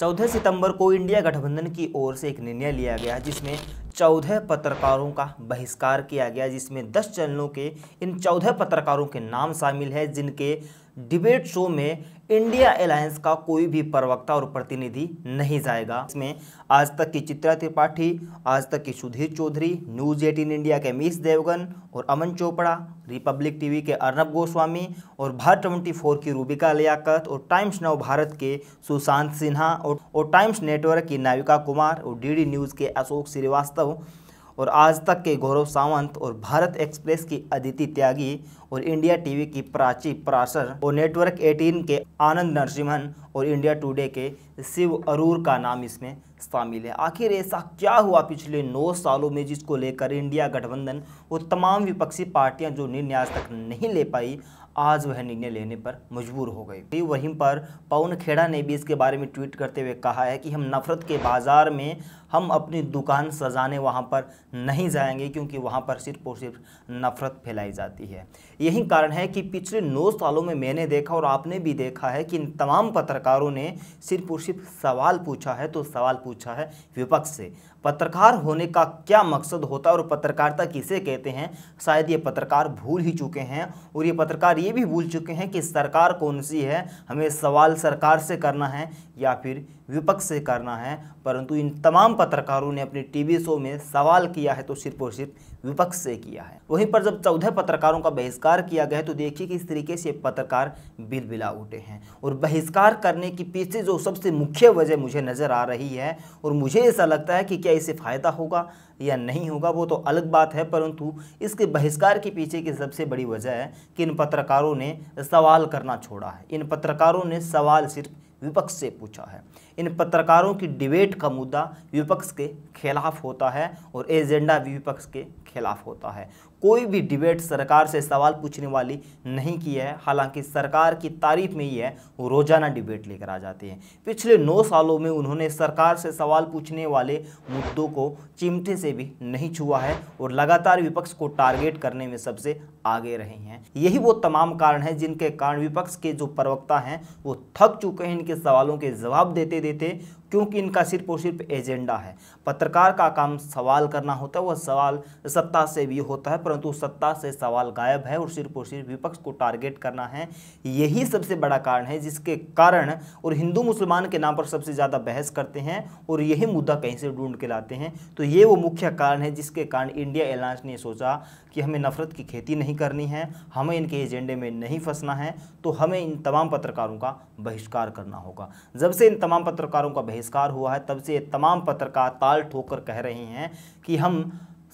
चौदह सितंबर को इंडिया गठबंधन की ओर से एक निर्णय लिया गया जिसमें चौदह पत्रकारों का बहिष्कार किया गया जिसमें दस चैनलों के इन चौदह पत्रकारों के नाम शामिल है जिनके डिबेट शो में इंडिया अलायंस का कोई भी प्रवक्ता और प्रतिनिधि नहीं जाएगा इसमें आज तक की चित्रा त्रिपाठी आज तक की Sudhir Chaudhary news eighteen India के मिस देवगन और अमन चोपड़ा रिपब्लिक टीवी के अर्नब गोस्वामी और भारत ट्वेंटी फोर की रूबिका लियाकत और टाइम्स नव भारत के सुशांत सिन्हा और, और टाइम्स नेटवर्क की नाविका कुमार और डी न्यूज़ के अशोक श्रीवास्तव और आज तक के गौरव सावंत और भारत एक्सप्रेस की अदिति त्यागी और इंडिया टीवी की प्राची पराशर और नेटवर्क 18 के आनंद नरसिम्हन और इंडिया टुडे के शिव अरूर का नाम इसमें शामिल है आखिर ऐसा क्या हुआ पिछले नौ सालों में जिसको लेकर इंडिया गठबंधन और तमाम विपक्षी पार्टियां जो निर्णय आज तक नहीं ले पाई आज वह निर्णय लेने पर मजबूर हो गई वहीं पर पवन खेड़ा ने भी इसके बारे में ट्वीट करते हुए कहा है कि हम नफरत के बाज़ार में हम अपनी दुकान सजाने वहाँ पर नहीं जाएंगे क्योंकि वहाँ पर सिर्फ और सिर्फ नफ़रत फैलाई जाती है यही कारण है कि पिछले नौ सालों में मैंने देखा और आपने भी देखा है कि इन तमाम पत्रकारों ने सिर्फ और सिर्फ सवाल पूछा है तो सवाल पूछा है विपक्ष से पत्रकार होने का क्या मकसद होता है और पत्रकारिता किसे कहते हैं शायद ये पत्रकार भूल ही चुके हैं और ये पत्रकार ये भी भूल चुके हैं कि सरकार कौन सी है हमें सवाल सरकार से करना है या फिर विपक्ष से करना है परंतु इन तमाम पत्रकारों ने अपने टीवी शो में सवाल किया है तो सिर्फ और सिर्फ विपक्ष से किया है वहीं पर जब चौदह पत्रकारों का बहिष्कार किया गया तो देखिए कि इस तरीके से पत्रकार बिलबिला उठे हैं और बहिष्कार करने के पीछे जो सबसे मुख्य वजह मुझे नज़र आ रही है और मुझे ऐसा लगता है कि क्या इसे फ़ायदा होगा या नहीं होगा वो तो अलग बात है परंतु इसके बहिष्कार के पीछे की सबसे बड़ी वजह है कि इन पत्रकारों ने सवाल करना छोड़ा है इन पत्रकारों ने सवाल सिर्फ विपक्ष से पूछा है इन पत्रकारों की डिबेट का मुद्दा विपक्ष के खिलाफ होता है और एजेंडा भी विपक्ष के खिलाफ होता है कोई भी डिबेट सरकार से सवाल पूछने वाली नहीं की है हालांकि सरकार की तारीफ में ही है वो रोजाना डिबेट लेकर आ जाती है पिछले नौ सालों में उन्होंने सरकार से सवाल पूछने वाले मुद्दों को चिमटे से भी नहीं छुआ है और लगातार विपक्ष को टारगेट करने में सबसे आगे रहे हैं यही वो तमाम कारण है जिनके कारण विपक्ष के जो प्रवक्ता हैं वो थक चुके हैं इनके सवालों के जवाब देते देते क्योंकि इनका सिर्फ और सिर्फ एजेंडा है पत्रकार का काम सवाल करना होता है वह सवाल सत्ता से भी होता है परंतु सत्ता से सवाल गायब है और सिर्फ और सिर्फ विपक्ष को टारगेट करना है यही सबसे बड़ा कारण है जिसके कारण और हिंदू मुसलमान के नाम पर सबसे ज़्यादा बहस करते हैं और यही मुद्दा कहीं से ढूंढ के लाते हैं तो ये वो मुख्य कारण है जिसके कारण इंडिया अलायंस ने सोचा कि हमें नफरत की खेती नहीं करनी है हमें इनके एजेंडे में नहीं फंसना है तो हमें इन तमाम पत्रकारों का बहिष्कार करना होगा जब से इन तमाम पत्रकारों का बहिष्कार बहिष्कार हुआ है तब से तमाम पत्रकार ताल ठोकर कह रहे हैं कि हम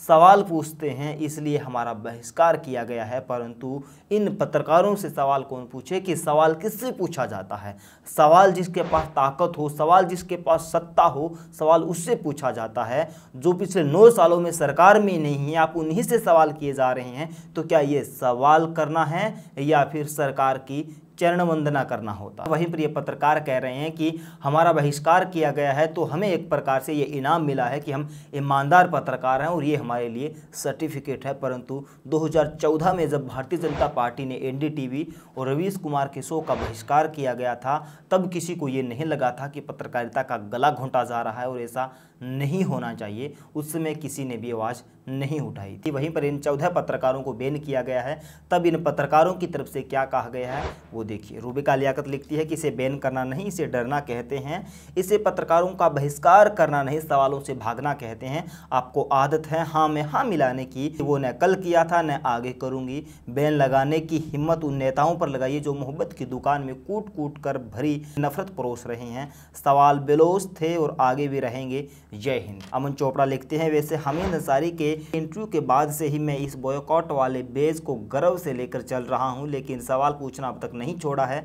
सवाल पूछते हैं इसलिए हमारा बहिष्कार किया गया है परंतु इन पत्रकारों से सवाल कौन पूछे कि सवाल किससे पूछा जाता है सवाल जिसके पास ताकत हो सवाल जिसके पास सत्ता हो सवाल उससे पूछा जाता है जो पिछले नौ सालों में सरकार में नहीं है आप उन्हीं से सवाल किए जा रहे हैं तो क्या ये सवाल करना है या फिर सरकार की चरण वंदना करना होता वही प्रिय पत्रकार कह रहे हैं कि हमारा बहिष्कार किया गया है तो हमें एक प्रकार से ये इनाम मिला है कि हम ईमानदार पत्रकार हैं और ये हमारे लिए सर्टिफिकेट है परंतु 2014 में जब भारतीय जनता पार्टी ने एनडीटीवी और रवीश कुमार के शो का बहिष्कार किया गया था तब किसी को ये नहीं लगा था कि पत्रकारिता का गला घोंटा जा रहा है और ऐसा नहीं होना चाहिए उस समय किसी ने भी आवाज़ नहीं उठाई थी वहीं पर इन चौदह पत्रकारों को बैन किया गया है तब इन पत्रकारों की तरफ से क्या कहा गया है वो देखिए रूबिका लियाकत लिखती है कि इसे बैन करना नहीं इसे डरना कहते हैं इसे पत्रकारों का बहिष्कार करना नहीं सवालों से भागना कहते हैं आपको आदत है हाँ में हाँ मिलाने की वो न कल किया था न आगे करूँगी बैन लगाने की हिम्मत उन नेताओं पर लगाइए जो मोहब्बत की दुकान में कूट कूट कर भरी नफरत परोस रहे हैं सवाल बेलोस थे और आगे भी रहेंगे जय हिंद अमन चोपड़ा लिखते हैं वैसे हमीद अंसारी के इंटरव्यू के बाद से ही मैं इस बॉयकॉट वाले बेज को गर्व से लेकर चल रहा हूँ लेकिन सवाल पूछना अब तक नहीं छोड़ा है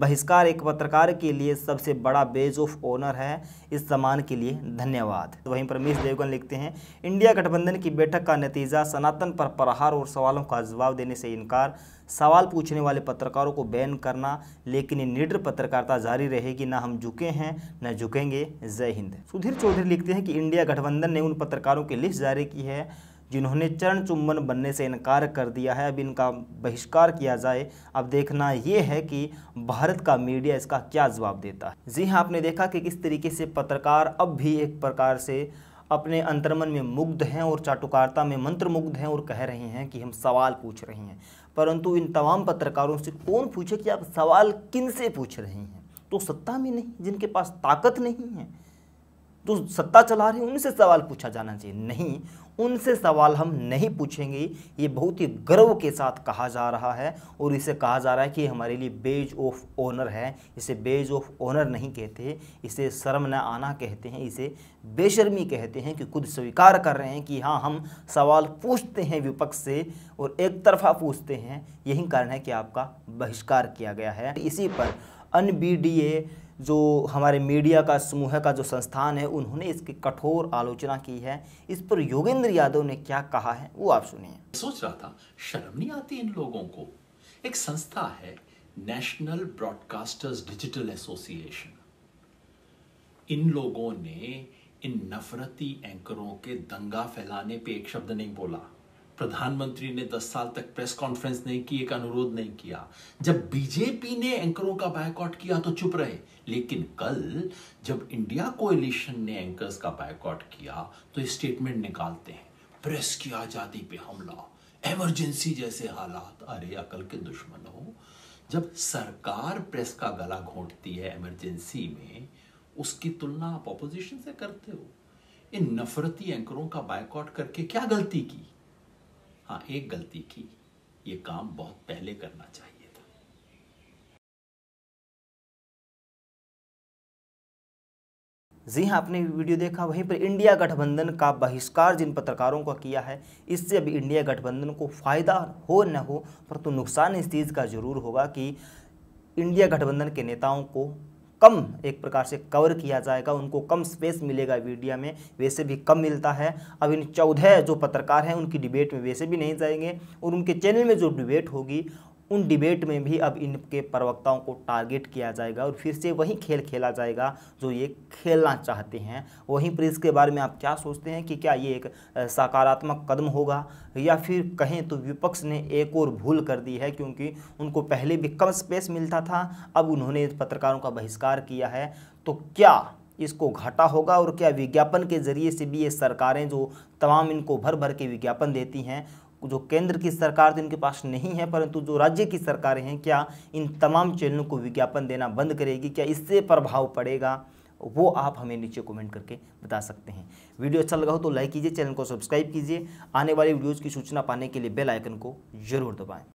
बहिष्कार एक पत्रकार के लिए सबसे बड़ा बेज ऑफ ऑनर है इस सम्मान के लिए धन्यवाद तो वहीं पर मिस देवगन लिखते हैं इंडिया गठबंधन की बैठक का नतीजा सनातन पर प्रहार और सवालों का जवाब देने से इनकार सवाल पूछने वाले पत्रकारों को बैन करना लेकिन निडर पत्रकारिता जारी रहेगी ना हम झुके हैं न झुकेंगे जय हिंद सुधीर चौधरी लिखते हैं कि इंडिया गठबंधन ने उन पत्रकारों की लिस्ट जारी की है जिन्होंने चरण चुम्बन बनने से इनकार कर दिया है अब इनका बहिष्कार किया जाए अब देखना ये है कि भारत का मीडिया इसका क्या जवाब देता है जी हाँ आपने देखा कि किस तरीके से पत्रकार अब भी एक प्रकार से अपने अंतर्मन में मुग्ध हैं और चाटुकारता में मंत्र मुग्ध हैं और कह रहे हैं कि हम सवाल पूछ रहे हैं परंतु इन तमाम पत्रकारों से कौन पूछे कि आप सवाल किन से पूछ रहे हैं तो सत्ता में नहीं जिनके पास ताकत नहीं है जो सत्ता चला रहे हैं उनसे सवाल पूछा जाना चाहिए नहीं उनसे सवाल हम नहीं पूछेंगे ये बहुत ही गर्व के साथ कहा जा रहा है और इसे कहा जा रहा है कि हमारे लिए बेज ऑफ ऑनर है इसे बेज ऑफ ऑनर नहीं कहते इसे शर्म न आना कहते हैं इसे बेशर्मी कहते हैं कि खुद स्वीकार कर रहे हैं कि हाँ हम सवाल पूछते हैं विपक्ष से और एक तरफा पूछते हैं यही कारण है कि आपका बहिष्कार किया गया है इसी पर अन बी डी ए जो हमारे मीडिया का समूह का जो संस्थान है उन्होंने इसकी कठोर आलोचना की है इस पर योगेंद्र यादव ने क्या कहा है वो आप सुनिए सोच रहा था शर्म नहीं आती इन लोगों को एक संस्था है नेशनल ब्रॉडकास्टर्स डिजिटल एसोसिएशन इन लोगों ने इन नफरती एंकरों के दंगा फैलाने पे एक शब्द नहीं बोला प्रधानमंत्री ने 10 साल तक प्रेस कॉन्फ्रेंस नहीं की एक अनुरोध नहीं किया जब बीजेपी ने एंकरों का बायकॉट किया तो चुप रहे लेकिन कल जब इंडिया कोएलिशन ने एंकर्स का बायकॉट किया तो स्टेटमेंट निकालते हैं प्रेस की आजादी पे हमला एमरजेंसी जैसे हालात अरे अकल के दुश्मन हो जब सरकार प्रेस का गला घोंटती है इमरजेंसी में उसकी तुलना आप अपोजिशन से करते हो इन नफरती एंकरों का बायकॉट करके क्या गलती की हाँ एक गलती की ये काम बहुत पहले करना चाहिए जी हाँ आपने वीडियो देखा वहीं पर इंडिया गठबंधन का बहिष्कार जिन पत्रकारों का किया है इससे अभी इंडिया गठबंधन को फ़ायदा हो न हो परंतु तो नुकसान इस चीज़ का ज़रूर होगा कि इंडिया गठबंधन के नेताओं को कम एक प्रकार से कवर किया जाएगा उनको कम स्पेस मिलेगा मीडिया में वैसे भी कम मिलता है अब इन चौदह जो पत्रकार हैं उनकी डिबेट में वैसे भी नहीं जाएंगे और उनके चैनल में जो डिबेट होगी उन डिबेट में भी अब इनके प्रवक्ताओं को टारगेट किया जाएगा और फिर से वही खेल खेला जाएगा जो ये खेलना चाहते हैं वहीं पर इसके बारे में आप क्या सोचते हैं कि क्या ये एक सकारात्मक कदम होगा या फिर कहें तो विपक्ष ने एक और भूल कर दी है क्योंकि उनको पहले भी कम स्पेस मिलता था अब उन्होंने पत्रकारों का बहिष्कार किया है तो क्या इसको घाटा होगा और क्या विज्ञापन के ज़रिए से भी ये सरकारें जो तमाम इनको भर भर के विज्ञापन देती हैं जो केंद्र की सरकार तो इनके पास नहीं है परंतु जो राज्य की सरकारें हैं क्या इन तमाम चैनलों को विज्ञापन देना बंद करेगी क्या इससे प्रभाव पड़ेगा वो आप हमें नीचे कमेंट करके बता सकते हैं वीडियो अच्छा लगा हो तो लाइक कीजिए चैनल को सब्सक्राइब कीजिए आने वाली वीडियोज़ की सूचना पाने के लिए बेल आइकन को जरूर दबाएँ